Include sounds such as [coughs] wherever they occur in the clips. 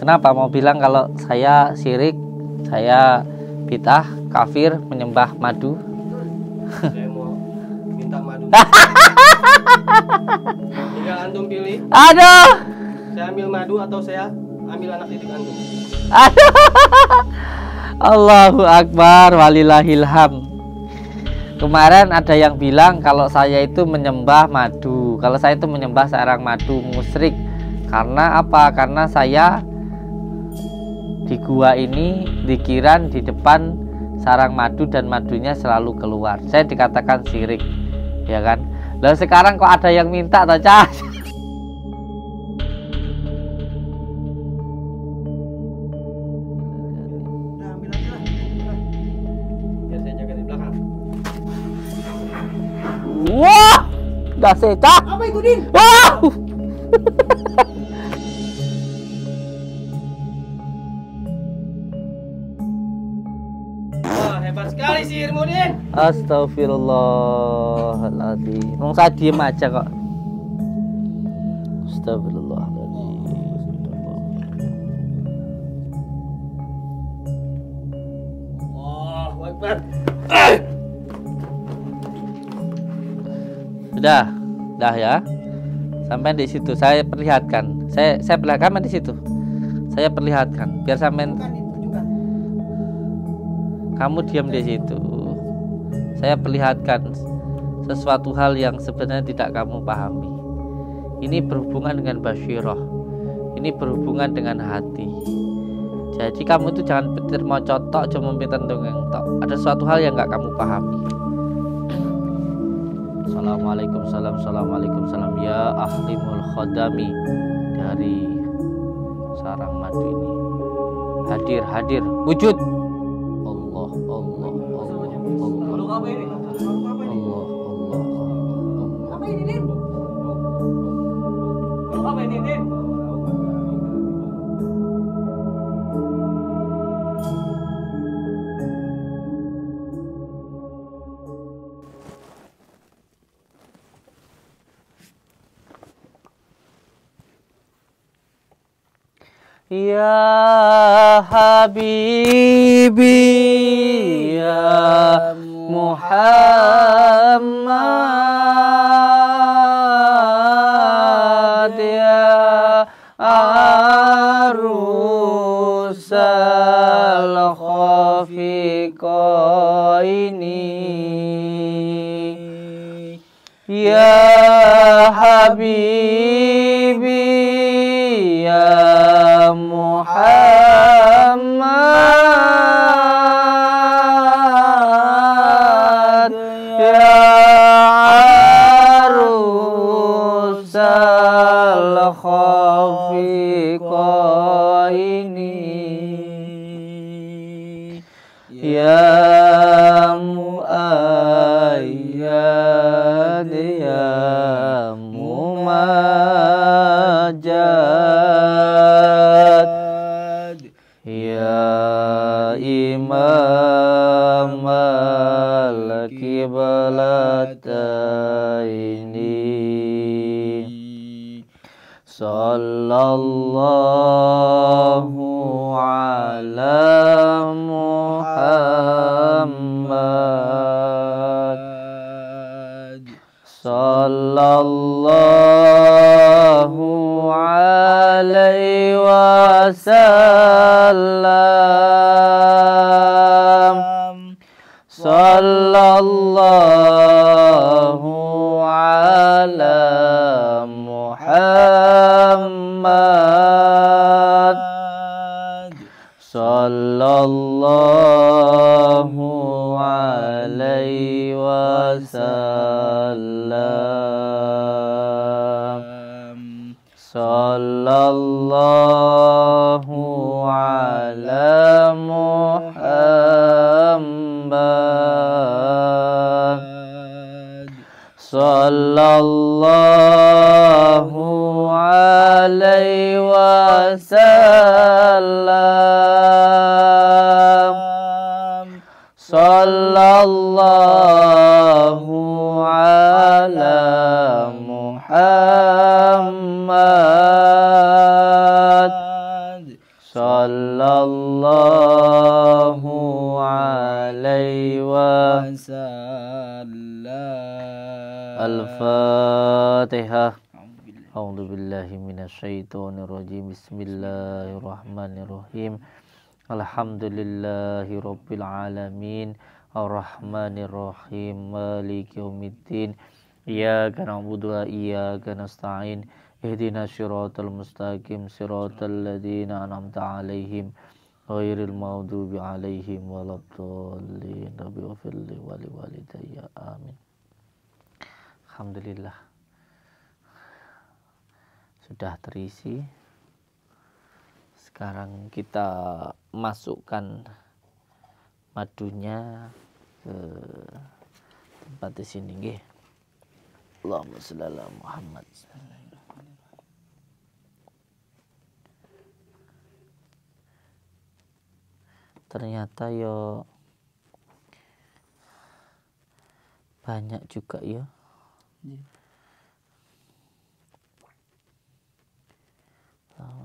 Kenapa mau bilang kalau saya sirik, saya bitah, kafir, menyembah madu? Saya mau minta madu. Tinggal [laughs] antum pilih. Aduh. Saya ambil madu atau saya ambil anak didik antum. Aduh. Allahu Akbar walillahilham. Kemarin ada yang bilang kalau saya itu menyembah madu. Kalau saya itu menyembah seorang madu musrik Karena apa? Karena saya di gua ini dikiran di depan sarang madu dan madunya selalu keluar. Saya dikatakan sirik, ya kan? Lalu sekarang kok ada yang minta toh, [laughs] Dase, seca. Apa itu, Din? Wow. Ah! Wah, hebat sekali sihirmu Irmudin. Astagfirullahaladzim. Mau saya diem aja kok. Astagfirullahaladzim. Wah, oh, hebat. Sudah, sudah ya. Sampai di situ saya perlihatkan. Saya saya perlihatkan di situ. Saya perlihatkan biar sampai kamu diam di situ. Saya perlihatkan sesuatu hal yang sebenarnya tidak kamu pahami. Ini berhubungan dengan basyiroh. Ini berhubungan dengan hati. Jadi kamu itu jangan petir mau cotok, cuma petir dongeng tok. Ada suatu hal yang nggak kamu pahami. Assalamualaikum salam Assalamualaikum salam Ya ahlimul khodami Dari sarang madu ini Hadir hadir wujud يا حبيبي يا محمد يا عروس الخفقين يا حبيبي Allah. minasyaitonirrajim Bismillahirrahmanirrahim Alhamdulillahi rabbil alamin Ar-Rahmanirrahim Maliki yaumiddin Iyyaka na'budu wa iyyaka nasta'in Ihdina siratal mustaqim siratal ladzina an'amta 'alaihim ghairil maghdubi 'alaihim waladdallin Rabbi ighfir li wa liwalidayya amin Alhamdulillah sudah terisi sekarang kita masukkan madunya ke tempat di sini nggih Allahumma shalli ala Muhammad ternyata yo banyak juga yo iya.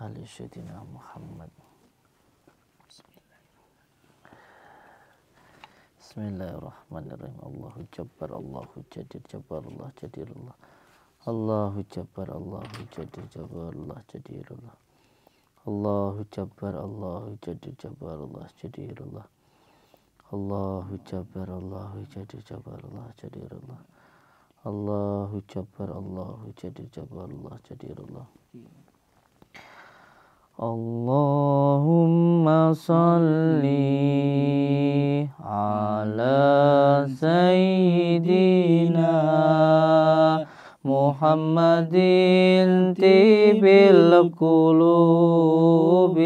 Ali Şedina Muhammed. Bismillahirrahmanirrahim. Allahu Cebbar, Allahu Cedir, Cebbarullah, Allah. Allahu Cebbar, Allahu Cedir, Cebbarullah, Allah. Allahu Cebbar, Allahu Cedir, Cebbarullah, Allah. Allahu Cebbar, Allahu Cedir, Cebbarullah, Allah. Allahu Cebbar, Allahu Cedir, Cebbarullah, Allah. اللهم صل على سيدنا محمد طيب القلوب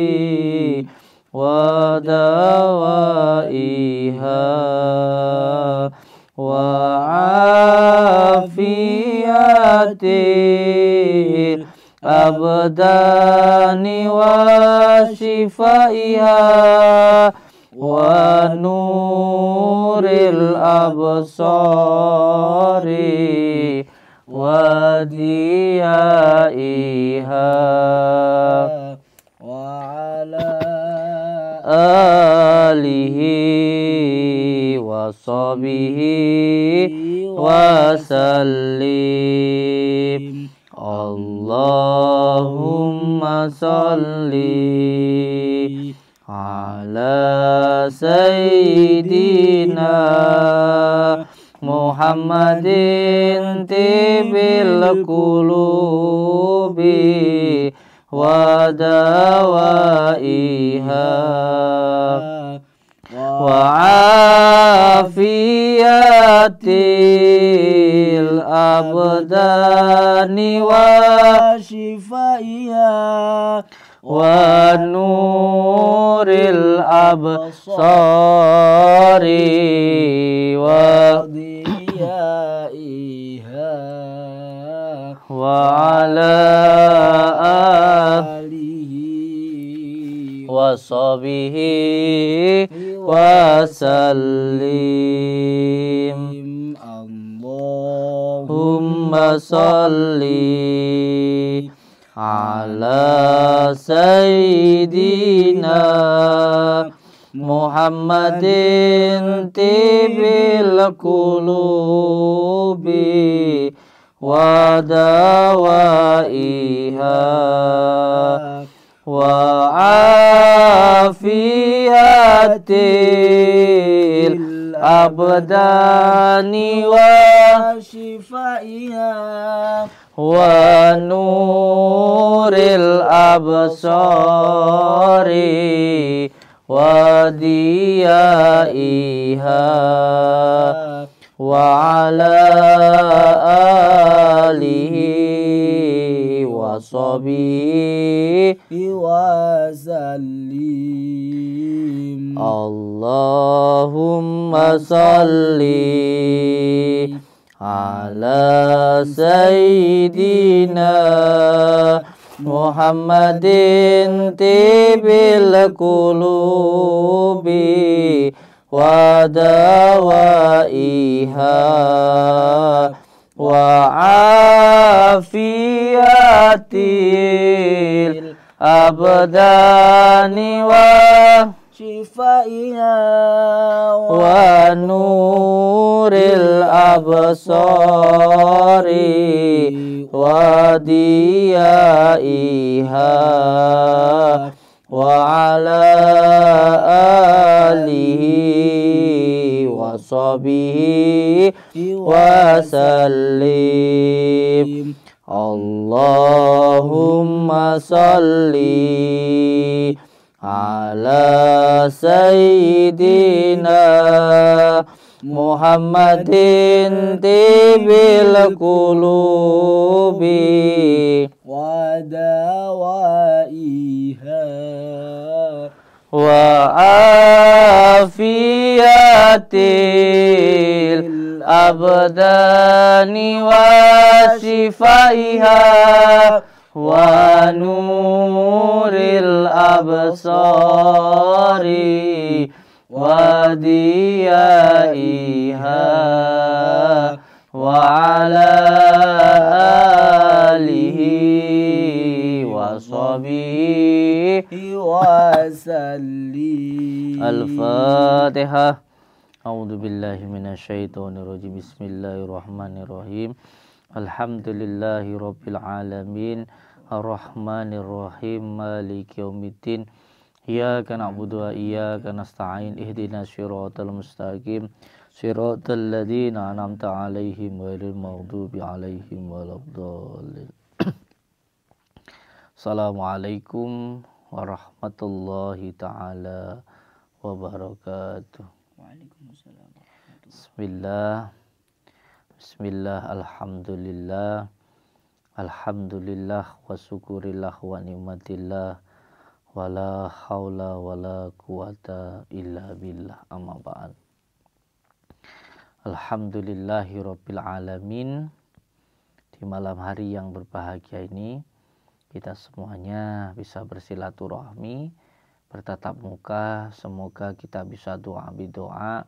ودوائها وعافيته أبداني وشفائها ونور الأبصار وديائها وعلى آله وصحبه وسلم اللهم صل على سيدنا محمد طيب القلوب ودوائها وعلى وعافية الأبدان وشفائها ونور الأبصار وضيائها وعلى آله وصحبه وسلم اللهم صل على سيدنا محمد طيب القلوب ودوائها وعافية الأبدان وشفائها ونور الأبصار وديائها وعلى آله وصبي وسلم اللهم صل على سيدنا محمد طب القلوب ودوائها وعافية الأبدان وشفائها ونور الأبصار وديائها وعلى آله وصحبه وسلم Allahumma salli ala sayyidina Muhammadin tibil kulubi wa dawaiha wa afiyatil الأبدان وشفائها ونور الأبصار وديائها وعلى آله وصحبه وسلم الفاتحة A'udzu billahi minasyaitonir rajim. Bismillahirrahmanirrahim. Alhamdulillahi rabbil alamin. Arrahmanir rahim. Maliki yaumiddin. Iyyaka na'budu wa iyyaka nasta'in. Ihdinas siratal mustaqim. Siratal ladzina an'amta 'alaihim ghairil maghdubi 'alaihim waladdallin. [coughs] Assalamualaikum warahmatullahi taala wabarakatuh. Bismillah. Bismillah. Alhamdulillah. Alhamdulillah wa syukurillah wa nikmatillah wala haula wala quwata illa billah amma ba'd Alhamdulillahi rabbil alamin di malam hari yang berbahagia ini kita semuanya bisa bersilaturahmi bertatap muka. Semoga kita bisa doa doa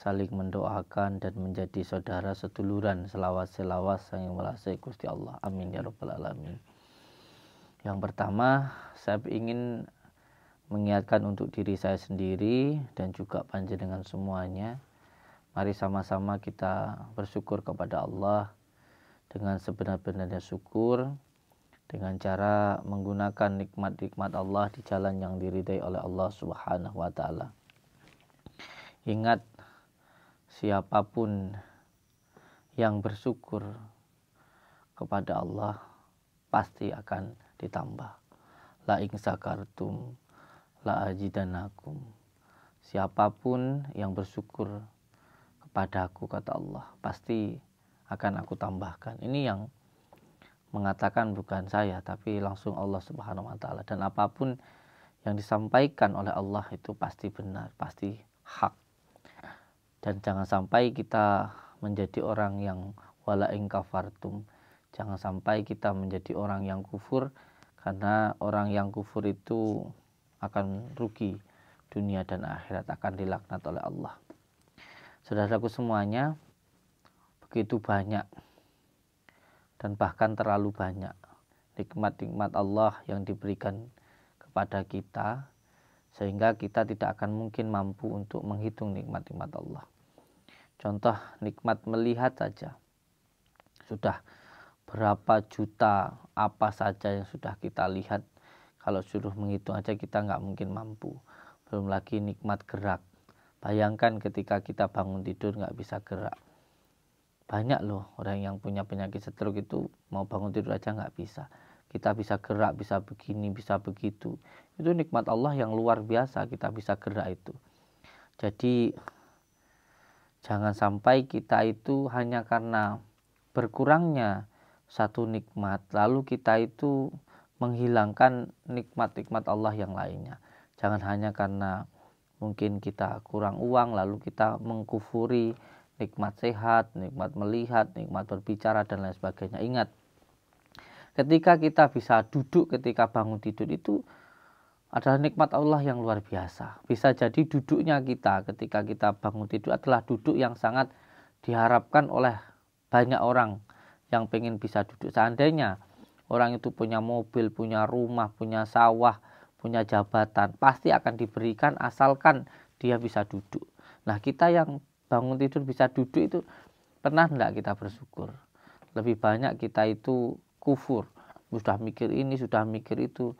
saling mendoakan dan menjadi saudara seduluran selawat selawat yang merasa Gusti Allah. Amin ya robbal alamin. Yang pertama, saya ingin mengingatkan untuk diri saya sendiri dan juga panjenengan semuanya. Mari sama-sama kita bersyukur kepada Allah dengan sebenar-benarnya syukur dengan cara menggunakan nikmat-nikmat Allah di jalan yang diridai oleh Allah Subhanahu wa taala. Ingat siapapun yang bersyukur kepada Allah pasti akan ditambah. La ingsa kartum, la ajidanakum. Siapapun yang bersyukur kepada aku kata Allah pasti akan aku tambahkan. Ini yang mengatakan bukan saya tapi langsung Allah Subhanahu wa taala dan apapun yang disampaikan oleh Allah itu pasti benar, pasti hak. Dan jangan sampai kita menjadi orang yang wala kafartum. Jangan sampai kita menjadi orang yang kufur karena orang yang kufur itu akan rugi dunia dan akhirat akan dilaknat oleh Allah. Saudaraku semuanya, begitu banyak dan bahkan terlalu banyak nikmat-nikmat Allah yang diberikan kepada kita sehingga kita tidak akan mungkin mampu untuk menghitung nikmat-nikmat Allah. Contoh nikmat melihat saja. Sudah berapa juta apa saja yang sudah kita lihat kalau suruh menghitung aja kita nggak mungkin mampu. Belum lagi nikmat gerak. Bayangkan ketika kita bangun tidur nggak bisa gerak banyak loh orang yang punya penyakit stroke itu mau bangun tidur aja nggak bisa kita bisa gerak bisa begini bisa begitu itu nikmat Allah yang luar biasa kita bisa gerak itu jadi jangan sampai kita itu hanya karena berkurangnya satu nikmat lalu kita itu menghilangkan nikmat-nikmat Allah yang lainnya jangan hanya karena mungkin kita kurang uang lalu kita mengkufuri nikmat sehat, nikmat melihat, nikmat berbicara dan lain sebagainya. Ingat, ketika kita bisa duduk ketika bangun tidur itu adalah nikmat Allah yang luar biasa. Bisa jadi duduknya kita ketika kita bangun tidur adalah duduk yang sangat diharapkan oleh banyak orang yang pengen bisa duduk. Seandainya orang itu punya mobil, punya rumah, punya sawah, punya jabatan, pasti akan diberikan asalkan dia bisa duduk. Nah, kita yang bangun tidur bisa duduk itu pernah enggak kita bersyukur? Lebih banyak kita itu kufur, sudah mikir ini, sudah mikir itu.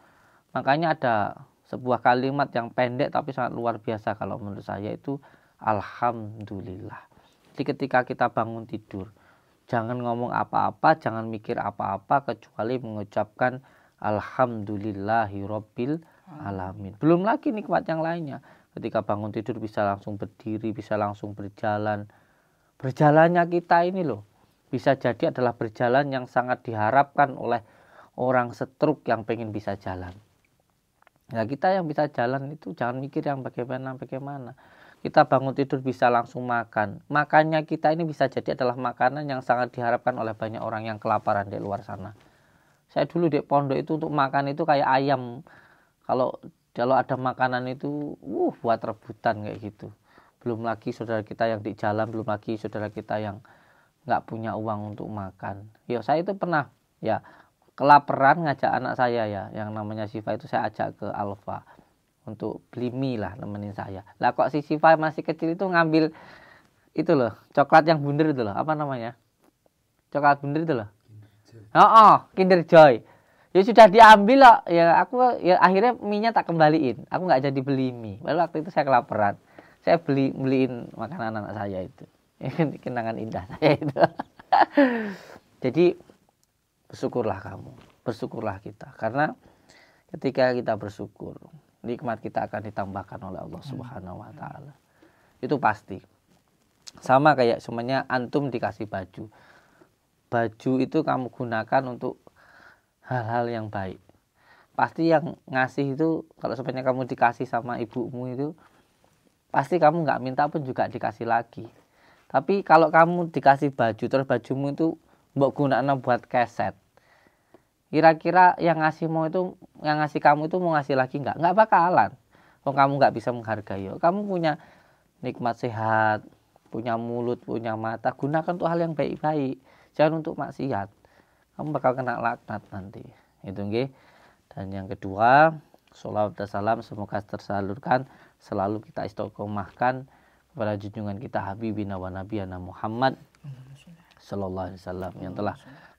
Makanya ada sebuah kalimat yang pendek tapi sangat luar biasa kalau menurut saya itu alhamdulillah. Jadi ketika kita bangun tidur, jangan ngomong apa-apa, jangan mikir apa-apa kecuali mengucapkan alhamdulillahirobbil alamin. Belum lagi nikmat yang lainnya ketika bangun tidur bisa langsung berdiri bisa langsung berjalan berjalannya kita ini loh bisa jadi adalah berjalan yang sangat diharapkan oleh orang setruk yang pengen bisa jalan Nah kita yang bisa jalan itu jangan mikir yang bagaimana bagaimana. Kita bangun tidur bisa langsung makan. Makannya kita ini bisa jadi adalah makanan yang sangat diharapkan oleh banyak orang yang kelaparan di luar sana. Saya dulu di pondok itu untuk makan itu kayak ayam. Kalau kalau ada makanan itu uh buat rebutan kayak gitu belum lagi saudara kita yang di jalan belum lagi saudara kita yang nggak punya uang untuk makan Yo, saya itu pernah ya kelaparan ngajak anak saya ya yang namanya Siva itu saya ajak ke Alfa untuk beli mie lah nemenin saya lah kok si Siva masih kecil itu ngambil itu loh coklat yang bundar itu loh apa namanya coklat bundar itu loh oh, oh Kinder Joy ya sudah diambil lah ya aku ya akhirnya minyak tak kembaliin aku nggak jadi beli mie lalu waktu itu saya kelaparan saya beli beliin makanan anak saya itu ya kan, kenangan indah saya itu [laughs] jadi bersyukurlah kamu bersyukurlah kita karena ketika kita bersyukur nikmat kita akan ditambahkan oleh Allah hmm. Subhanahu wa taala itu pasti sama kayak semuanya antum dikasih baju baju itu kamu gunakan untuk hal-hal yang baik pasti yang ngasih itu kalau sebenarnya kamu dikasih sama ibumu itu pasti kamu nggak minta pun juga dikasih lagi tapi kalau kamu dikasih baju terus bajumu itu mbok gunakan buat keset kira-kira yang ngasih mau itu yang ngasih kamu itu mau ngasih lagi nggak nggak bakalan kalau kamu nggak bisa menghargai kamu punya nikmat sehat punya mulut punya mata gunakan untuk hal yang baik-baik jangan untuk maksiat kamu bakal kena laknat nanti itu nge. dan yang kedua sholawat dan salam semoga tersalurkan selalu kita istiqomahkan kepada junjungan kita Habibina wa Nabiyana Muhammad Sallallahu Alaihi Wasallam yang telah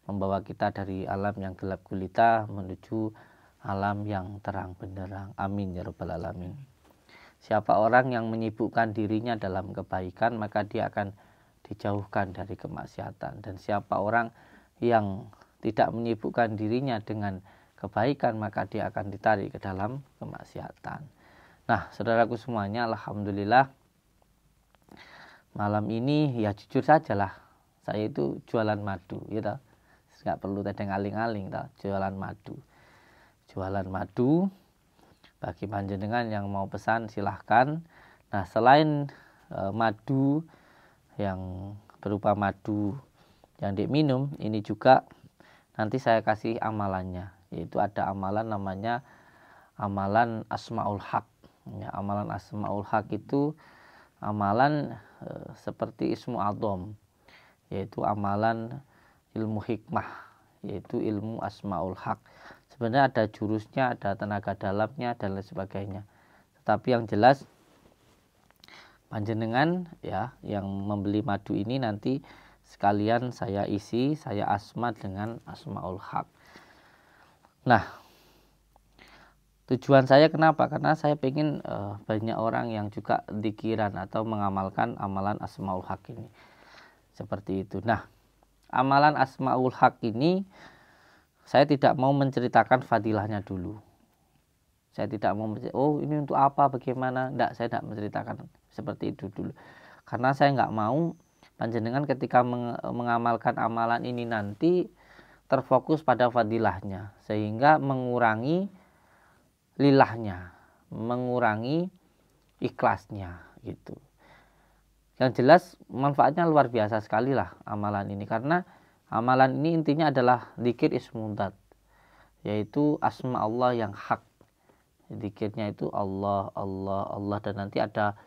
membawa kita dari alam yang gelap gulita menuju alam yang terang benderang. Amin ya rabbal alamin. Siapa orang yang menyibukkan dirinya dalam kebaikan maka dia akan dijauhkan dari kemaksiatan dan siapa orang yang tidak menyibukkan dirinya dengan kebaikan maka dia akan ditarik ke dalam kemaksiatan. Nah, saudaraku semuanya, alhamdulillah malam ini ya jujur saja lah, saya itu jualan madu, ya tak? Nggak perlu tedeng aling-aling, jualan madu. Jualan madu bagi panjenengan yang mau pesan silahkan. Nah, selain e, madu yang berupa madu yang diminum, ini juga nanti saya kasih amalannya yaitu ada amalan namanya amalan asmaul hak ya, amalan asmaul hak itu amalan e, seperti ismu adom yaitu amalan ilmu hikmah yaitu ilmu asmaul hak sebenarnya ada jurusnya ada tenaga dalamnya dan lain sebagainya tetapi yang jelas panjenengan ya yang membeli madu ini nanti sekalian saya isi saya asma dengan asmaul hak. nah tujuan saya kenapa karena saya ingin uh, eh, banyak orang yang juga dikiran atau mengamalkan amalan asmaul hak ini seperti itu nah amalan asmaul hak ini saya tidak mau menceritakan fadilahnya dulu saya tidak mau oh ini untuk apa bagaimana tidak saya tidak menceritakan seperti itu dulu karena saya nggak mau panjenengan ketika mengamalkan amalan ini nanti terfokus pada fadilahnya sehingga mengurangi lilahnya, mengurangi ikhlasnya gitu. Yang jelas manfaatnya luar biasa sekali lah amalan ini karena amalan ini intinya adalah dikir ismudat, yaitu asma Allah yang hak. Dikirnya itu Allah, Allah, Allah dan nanti ada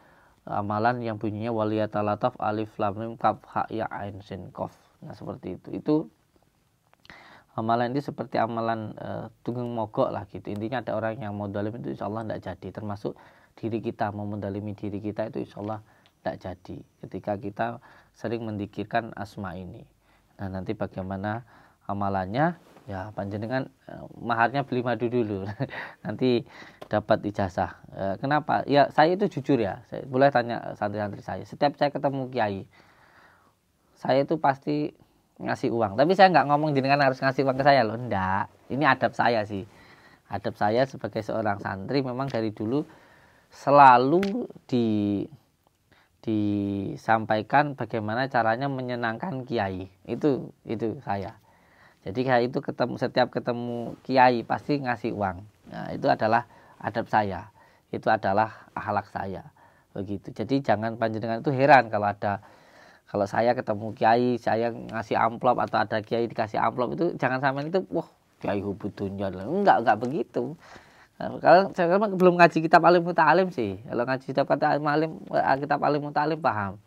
amalan yang bunyinya waliyatalataf alif lam mim kaf ha ya ain sin kof nah seperti itu itu amalan ini seperti amalan e, eh, tunggung mogok lah gitu intinya ada orang yang mau dalim itu insya Allah tidak jadi termasuk diri kita mau mendalimi diri kita itu insya Allah tidak jadi ketika kita sering mendikirkan asma ini nah nanti bagaimana amalannya ya panjenengan eh, maharnya beli madu dulu [laughs] nanti dapat ijazah eh, kenapa ya saya itu jujur ya saya, boleh tanya santri-santri saya setiap saya ketemu kiai saya itu pasti ngasih uang tapi saya nggak ngomong jenengan harus ngasih uang ke saya loh ndak ini adab saya sih adab saya sebagai seorang santri memang dari dulu selalu di disampaikan bagaimana caranya menyenangkan kiai itu itu saya jadi kayak itu ketemu setiap ketemu kiai pasti ngasih uang. Nah, itu adalah adab saya. Itu adalah akhlak saya. Begitu. Jadi jangan panjenengan itu heran kalau ada kalau saya ketemu kiai, saya ngasih amplop atau ada kiai dikasih amplop itu jangan sampai itu wah kiai hubut dunia. Enggak, enggak begitu. Nah, kalau saya belum ngaji kitab alim muta'alim sih. Kalau ngaji kitab alim, kitab alim muta'alim paham.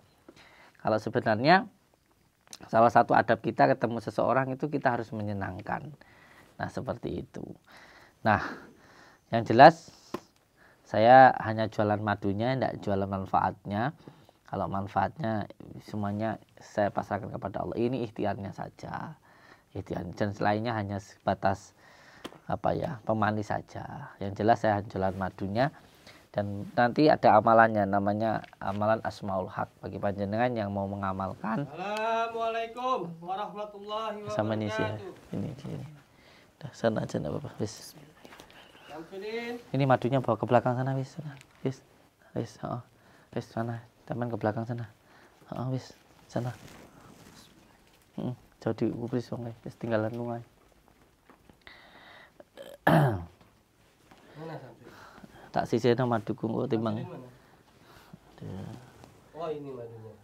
Kalau sebenarnya salah satu adab kita ketemu seseorang itu kita harus menyenangkan nah seperti itu nah yang jelas saya hanya jualan madunya tidak jualan manfaatnya kalau manfaatnya semuanya saya pasrahkan kepada Allah ini ikhtiarnya saja ikhtiar dan selainnya hanya sebatas apa ya pemanis saja yang jelas saya jualan madunya dan nanti ada amalannya namanya amalan asmaul hak bagi panjenengan yang mau mengamalkan Halo. Assalamualaikum warahmatullahi wabarakatuh. Sama nih sih. Ya. Ini Dah sana aja enggak apa-apa. Wis. Ini madunya bawa ke belakang sana wis. Wis. Wis, heeh. Wis sana. Teman ke belakang sana. Heeh, wis. Sana. Heeh. Jauh di wong e, wis tinggalan lu ae. [clears throat] Tak nama dukung kok timbang. Oh ini madunya.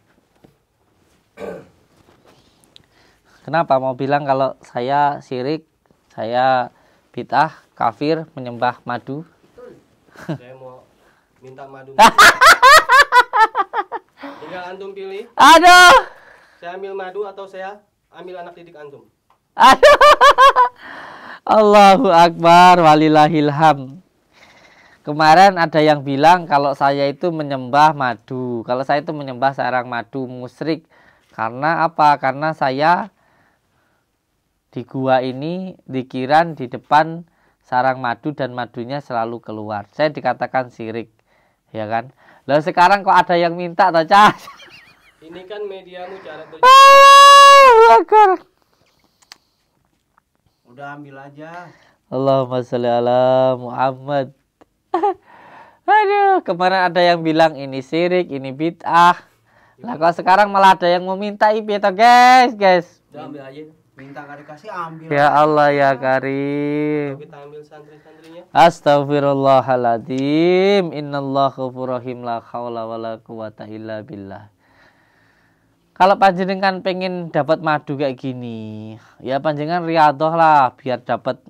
Kenapa mau bilang kalau saya sirik, saya bid'ah, kafir, menyembah madu? Saya mau minta madu. Tinggal [laughs] antum pilih. Aduh. Saya ambil madu atau saya ambil anak didik antum. Aduh. Allahu Akbar walillahilham. Kemarin ada yang bilang kalau saya itu menyembah madu. Kalau saya itu menyembah sarang madu musrik. Karena apa? Karena saya di gua ini dikiran di depan sarang madu dan madunya selalu keluar. Saya dikatakan sirik, ya kan? Lalu sekarang kok ada yang minta Taca? Ini kan mediamu cara tuh. Ah, Udah ambil aja. Allahumma sholli ala Muhammad. [laughs] Aduh, kemarin ada yang bilang ini sirik, ini bid'ah. Lah kok sekarang malah ada yang mau minta IP ya toh, guys, guys. Udah ambil aja minta nggak dikasih ambil ya Allah ya Karim kita ambil santri-santrinya Astagfirullahaladzim Innallah ghafurrahim la wa la quwata illa billah kalau panjenengan pengen dapat madu kayak gini ya panjenengan riadoh lah biar dapat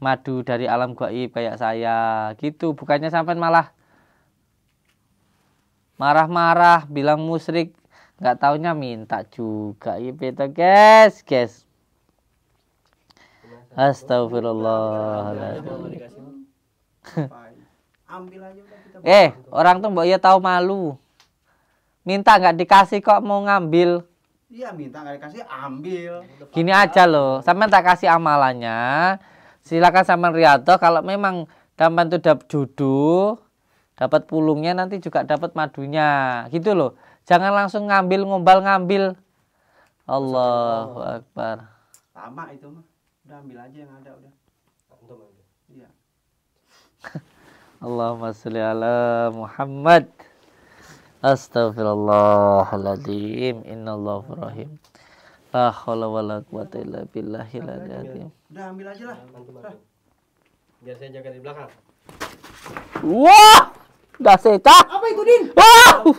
madu dari alam gaib kayak saya gitu bukannya sampai malah marah-marah bilang musrik nggak taunya minta juga gitu guys guys Astagfirullahaladzim. eh, orang tuh mbak ya tahu malu. Minta nggak dikasih kok mau ngambil. Iya minta nggak dikasih ambil. Gini aja loh, sampean tak kasih amalannya. Silakan sama Riato kalau memang dapat tuh dapat jodoh, dapat pulungnya nanti juga dapat madunya, gitu loh. Jangan langsung ngambil ngombal ngambil. Allahu Akbar. Tamak itu mah udah ambil aja yang ada udah antum iya [laughs] Allahumma sholli ala Muhammad Astaghfirullahaladzim Allah rahim La khala wa la quwata illa billahil azim. Udah ambil aja lah. Biar saya jaga di belakang. Wah! Dah setah. Apa itu, Din? Wah.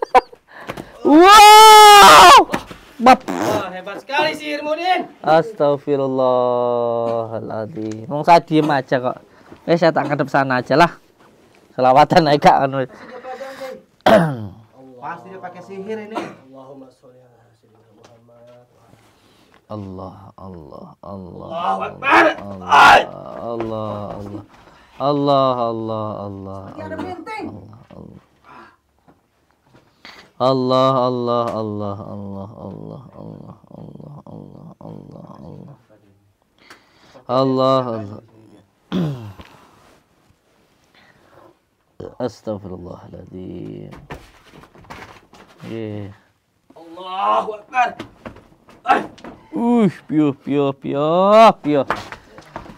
[laughs] Wah. Bap. Oh, hebat sekali sih Irmudin. Astagfirullahaladzim. Mau saya diem aja kok. Eh, saya tak ngadep sana aja lah. Selawatan naik kak. [coughs] Pasti dia pakai sihir ini. Allahumma sholli ala sayyidina Muhammad. Allah, Allah, Allah. Allah. Allah Allah, Allah, Allah. Allah, Allah, Allah. Allah. Allah. الله الله الله الله الله الله الله الله الله الله الله الله استغفر الله العظيم إيه. الله اكبر اوش بيو بيو بيو بيو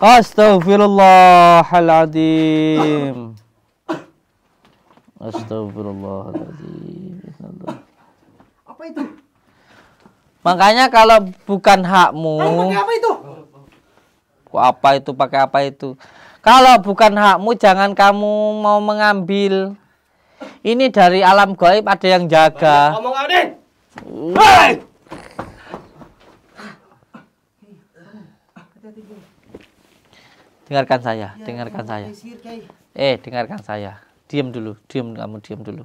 استغفر الله العظيم استغفر الله العظيم apa itu? Makanya kalau bukan hakmu. pakai apa itu? Kok apa itu pakai apa itu? Kalau bukan hakmu jangan kamu mau mengambil. Ini dari alam gaib ada yang jaga. Ngomong Audin. Hei! Dengarkan saya, iya, dengarkan saya. Eh, dengarkan saya. Diam dulu, diam kamu diam dulu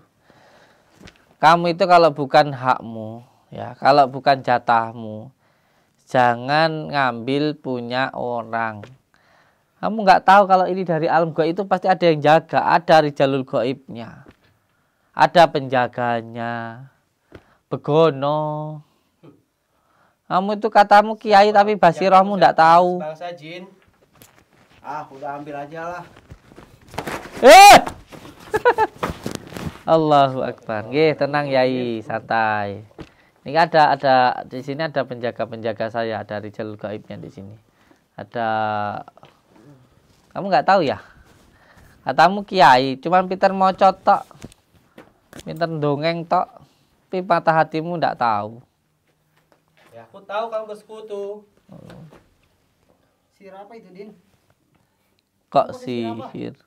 kamu itu kalau bukan hakmu, ya, kalau bukan jatahmu, jangan ngambil punya orang. Kamu nggak tahu kalau ini dari alam gue itu pasti ada yang jaga, ada rijalul goibnya Ada penjaganya. Begono. Kamu itu katamu kiai tapi basirahmu nggak tahu. Bangsa jin. Ah, udah ambil aja lah. Eh! [laughs] Allahu Akbar. Gih tenang Yai, santai. Ini ada ada di sini ada penjaga-penjaga saya, ada Rizal gaibnya di sini. Ada kamu nggak tahu ya? Katamu kiai, cuman Peter mau cotok. Peter dongeng tok. Tapi patah hatimu nggak tahu. Ya aku tahu kamu bersekutu. Oh. Sir apa itu, Din? Kok sihir? Si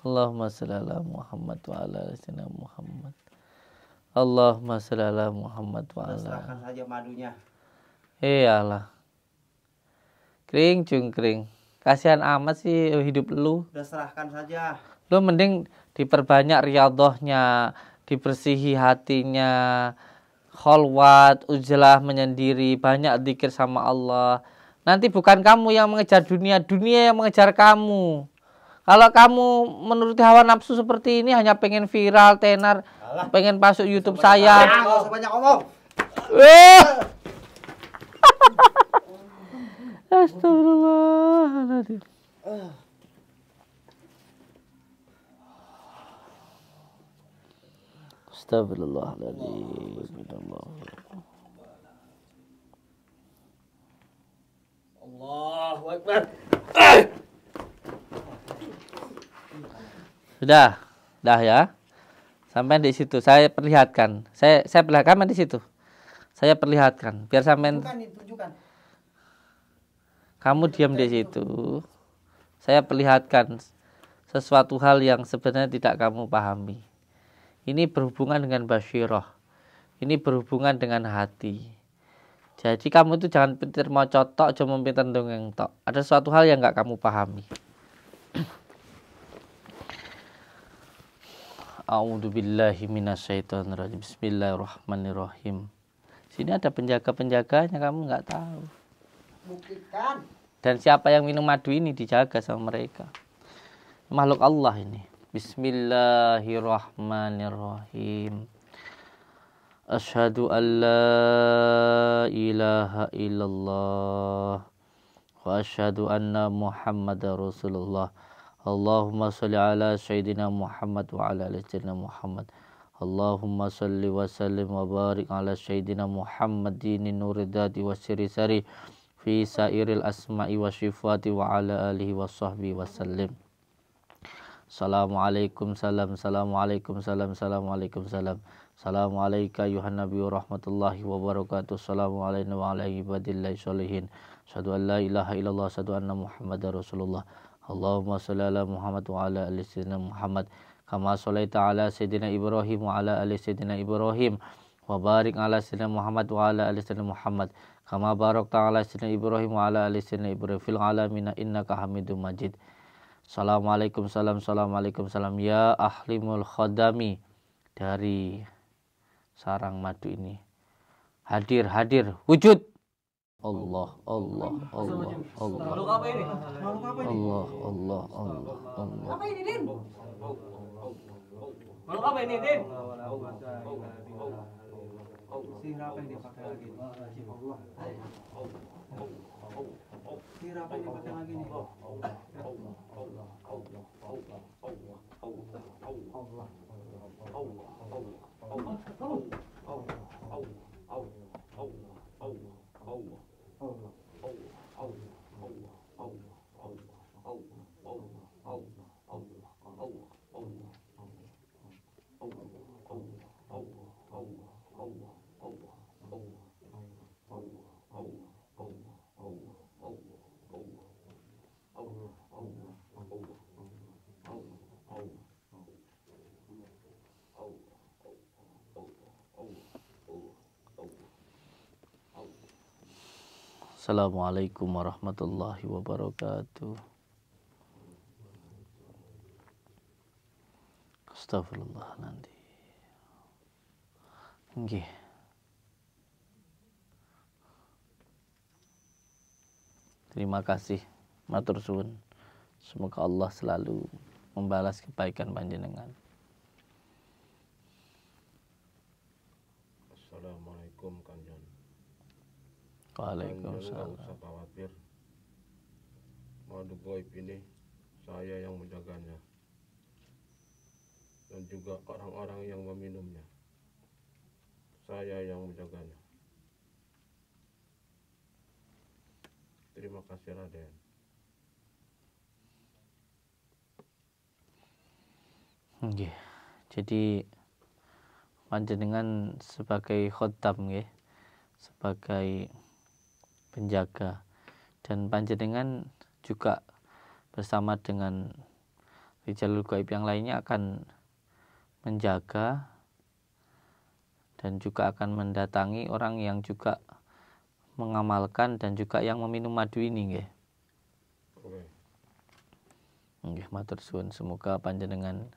Allahumma salli ala Muhammad wa ala sayyidina Muhammad. Allahumma salli ala Muhammad wa ala. Serahkan saja madunya. Iyalah. Kering cung kering. Kasihan amat sih hidup lu. Udah serahkan saja. Lu mending diperbanyak riadohnya, dibersihi hatinya, kholwat, ujlah menyendiri, banyak dikir sama Allah. Nanti bukan kamu yang mengejar dunia, dunia yang mengejar kamu. Kalau kamu menuruti hawa nafsu seperti ini hanya pengen viral, tenar, Alah. pengen masuk YouTube saya. banyak omong Eh. [laughs] Astagfirullahaladzim. Astagfirullahaladzim. Allahu Akbar. Eh. Sudah, dah ya. Sampai di situ saya perlihatkan. Saya saya perlihatkan di situ. Saya perlihatkan biar sampai Kamu diam di situ. Saya perlihatkan sesuatu hal yang sebenarnya tidak kamu pahami. Ini berhubungan dengan basyiroh. Ini berhubungan dengan hati. Jadi kamu itu jangan pintar mau cotok, cuma pintar dongeng tok. Ada suatu hal yang nggak kamu pahami. A'udzu billahi minasyaitonir rajim. Bismillahirrahmanirrahim. Sini ada penjaga-penjaganya kamu nggak tahu. Buktikan. Dan siapa yang minum madu ini dijaga sama mereka. Makhluk Allah ini. Bismillahirrahmanirrahim. Asyhadu an la ilaha illallah wa asyhadu anna Muhammadar Rasulullah. Allahumma salli ala Muhammad wa اللهم صل على سيدنا محمد وعلى آل سيدنا محمد اللهم صل وسلم وبارك على سيدنا siri دين النور الذات asma'i wa shifati wa الأسماء والصفات wa آله wa sallim Assalamualaikum salam Assalamualaikum salam Assalamualaikum salam Assalamualaikum ayuhan nabi warahmatullahi wabarakatuh Assalamualaikum wa ala ibadillahi sholihin Sadu an la ilaha illallah Sadu anna Muhammad rasulullah Allahumma sholli ala Muhammad wa ala ali sayyidina Muhammad kama sholaita ala sayyidina Ibrahim wa ala ali sayyidina Ibrahim wa barik ala sayyidina Muhammad wa ala ali sayyidina Muhammad kama barakta ala sayyidina Ibrahim wa ala ali sayyidina Ibrahim fil alamin innaka Hamidum Majid Assalamualaikum salam Assalamualaikum salam ya ahlimul khadami dari sarang madu ini hadir hadir wujud Allah, Allah, Allah, Allah. Allah, apa ini? Allah, Allah, Allah, Allah. Apa ini, Din? Makhluk ini, Sihir apa yang dipakai lagi? Sihir apa yang dipakai lagi nih? Allah, Allah, Allah, Allah. Assalamualaikum warahmatullahi wabarakatuh. Astagfirullah nanti. Nggih. Terima kasih matur suwun. Semoga Allah selalu membalas kebaikan panjenengan. Assalamualaikum Waalaikumsalam. usah khawatir. Madu goib ini saya yang menjaganya. Dan juga orang-orang yang meminumnya. Saya yang menjaganya. Terima kasih Raden. Oke, Jadi panjenengan sebagai khotam nggih, sebagai penjaga dan panjenengan juga bersama dengan Rijalul Gaib yang lainnya akan menjaga dan juga akan mendatangi orang yang juga mengamalkan dan juga yang meminum madu ini nggih. Nggih matur suwun semoga panjenengan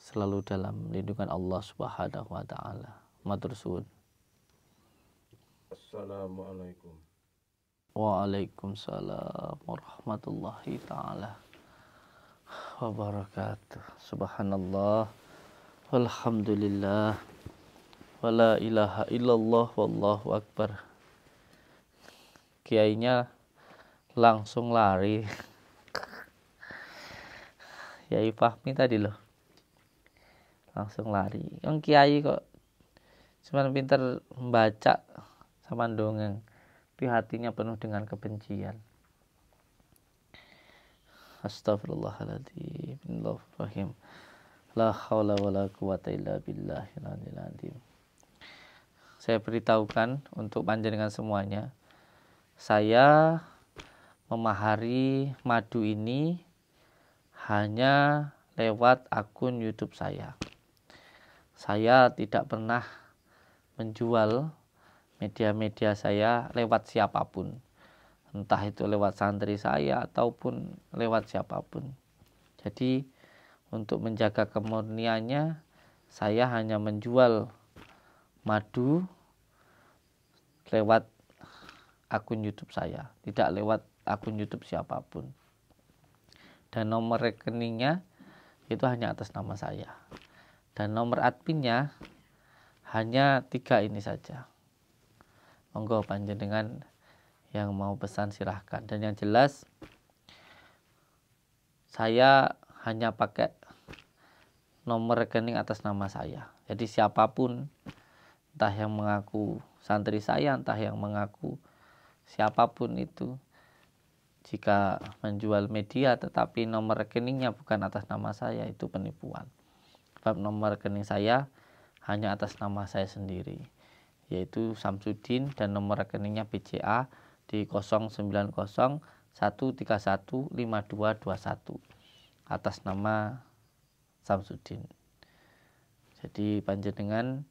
selalu dalam lindungan Allah Subhanahu wa taala. Matur suwun. Assalamualaikum. Waalaikumsalam warahmatullahi taala wabarakatuh. Subhanallah. Alhamdulillah. Wala ilaha illallah wallahu akbar. Kiainya langsung lari. [laughs] Kiai Fahmi tadi loh. Langsung lari. Yang kiai kok cuman pinter membaca sama dongeng tapi hatinya penuh dengan kebencian Astagfirullahaladzim Allahurrahim La hawla wa la quwata illa billah Saya beritahukan untuk panjenengan semuanya Saya memahari madu ini hanya lewat akun YouTube saya. Saya tidak pernah menjual media-media saya lewat siapapun. Entah itu lewat santri saya ataupun lewat siapapun. Jadi untuk menjaga kemurniannya saya hanya menjual madu lewat akun YouTube saya, tidak lewat akun YouTube siapapun. Dan nomor rekeningnya itu hanya atas nama saya. Dan nomor adminnya hanya tiga ini saja monggo panjenengan yang mau pesan silahkan dan yang jelas saya hanya pakai nomor rekening atas nama saya jadi siapapun entah yang mengaku santri saya entah yang mengaku siapapun itu jika menjual media tetapi nomor rekeningnya bukan atas nama saya itu penipuan sebab nomor rekening saya hanya atas nama saya sendiri yaitu Samsudin dan nomor rekeningnya BCA di 0901315221 atas nama Samsudin. Jadi panjenengan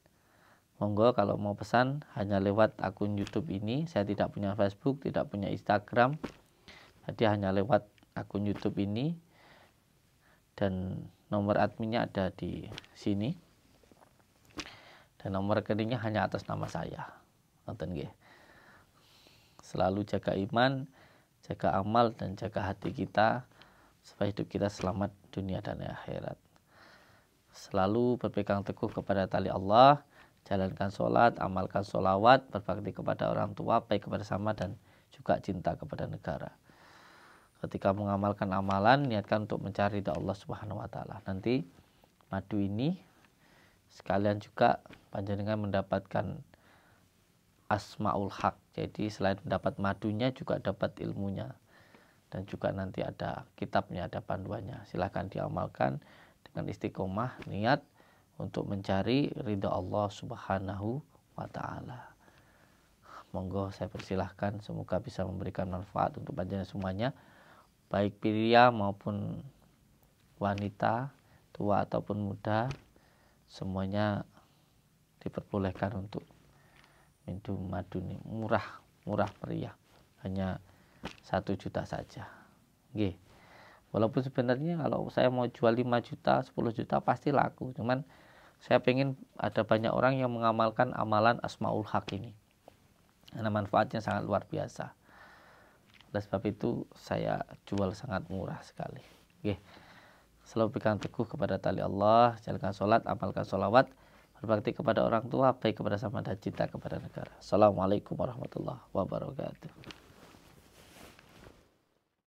monggo kalau mau pesan hanya lewat akun YouTube ini. Saya tidak punya Facebook, tidak punya Instagram. Jadi hanya lewat akun YouTube ini dan nomor adminnya ada di sini dan nomor rekeningnya hanya atas nama saya nonton gih. selalu jaga iman jaga amal dan jaga hati kita supaya hidup kita selamat dunia dan akhirat selalu berpegang teguh kepada tali Allah jalankan sholat, amalkan sholawat, berbakti kepada orang tua, baik kepada sama dan juga cinta kepada negara. Ketika mengamalkan amalan, niatkan untuk mencari Allah Subhanahu wa taala. Nanti madu ini sekalian juga panjenengan mendapatkan asmaul hak jadi selain mendapat madunya juga dapat ilmunya dan juga nanti ada kitabnya ada panduannya silahkan diamalkan dengan istiqomah niat untuk mencari ridha Allah subhanahu wa ta'ala monggo saya persilahkan semoga bisa memberikan manfaat untuk panjenengan semuanya baik pria maupun wanita tua ataupun muda semuanya diperbolehkan untuk minum madu ini murah murah meriah hanya satu juta saja G. walaupun sebenarnya kalau saya mau jual 5 juta 10 juta pasti laku cuman saya pengen ada banyak orang yang mengamalkan amalan asmaul hak ini karena manfaatnya sangat luar biasa oleh sebab itu saya jual sangat murah sekali Oke. selalu pegang teguh kepada tali Allah jalankan sholat amalkan sholawat berbakti kepada orang tua, baik kepada sama dan cinta kepada negara. Assalamualaikum warahmatullahi wabarakatuh.